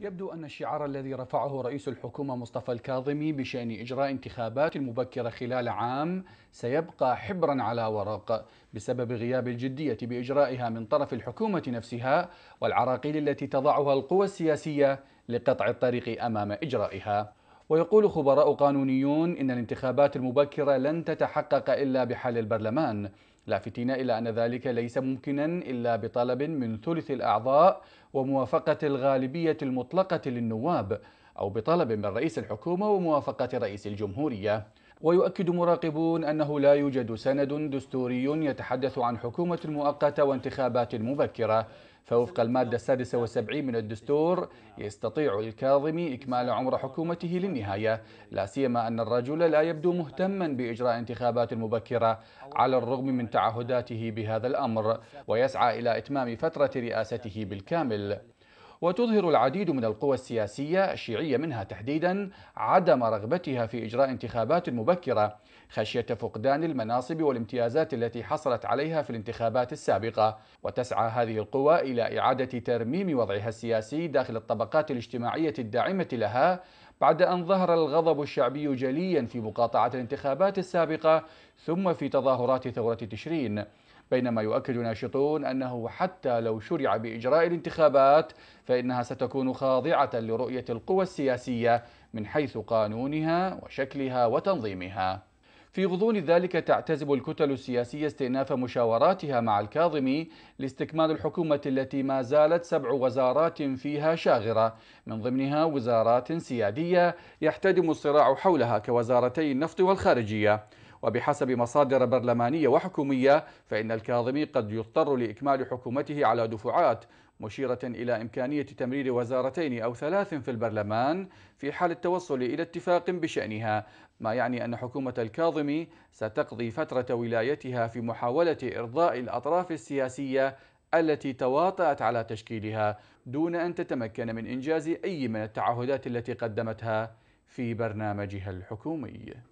يبدو أن الشعار الذي رفعه رئيس الحكومة مصطفى الكاظمي بشأن إجراء انتخابات مبكرة خلال عام سيبقى حبرا على ورق بسبب غياب الجدية بإجرائها من طرف الحكومة نفسها والعراقيل التي تضعها القوى السياسية لقطع الطريق أمام إجرائها ويقول خبراء قانونيون إن الانتخابات المبكرة لن تتحقق إلا بحل البرلمان لافتين إلى أن ذلك ليس ممكنا إلا بطلب من ثلث الأعضاء وموافقة الغالبية المطلقة للنواب أو بطلب من رئيس الحكومة وموافقة رئيس الجمهورية ويؤكد مراقبون أنه لا يوجد سند دستوري يتحدث عن حكومة مؤقتة وانتخابات مبكرة فوفق المادة السادسة والسبعين من الدستور يستطيع الكاظمي إكمال عمر حكومته للنهاية لا سيما أن الرجل لا يبدو مهتما بإجراء انتخابات مبكرة على الرغم من تعهداته بهذا الأمر ويسعى إلى إتمام فترة رئاسته بالكامل وتظهر العديد من القوى السياسية الشيعية منها تحديدا عدم رغبتها في إجراء انتخابات مبكرة خشية فقدان المناصب والامتيازات التي حصلت عليها في الانتخابات السابقة وتسعى هذه القوى إلى إعادة ترميم وضعها السياسي داخل الطبقات الاجتماعية الداعمة لها بعد أن ظهر الغضب الشعبي جليا في مقاطعة الانتخابات السابقة ثم في تظاهرات ثورة تشرين بينما يؤكد ناشطون أنه حتى لو شرع بإجراء الانتخابات فإنها ستكون خاضعة لرؤية القوى السياسية من حيث قانونها وشكلها وتنظيمها في غضون ذلك تعتزم الكتل السياسية استئناف مشاوراتها مع الكاظمي لاستكمال الحكومة التي ما زالت سبع وزارات فيها شاغرة من ضمنها وزارات سيادية يحتدم الصراع حولها كوزارتي النفط والخارجية وبحسب مصادر برلمانية وحكومية فإن الكاظمي قد يضطر لإكمال حكومته على دفعات مشيرة إلى إمكانية تمرير وزارتين أو ثلاث في البرلمان في حال التوصل إلى اتفاق بشأنها ما يعني أن حكومة الكاظمي ستقضي فترة ولايتها في محاولة إرضاء الأطراف السياسية التي تواطأت على تشكيلها دون أن تتمكن من إنجاز أي من التعهدات التي قدمتها في برنامجها الحكومي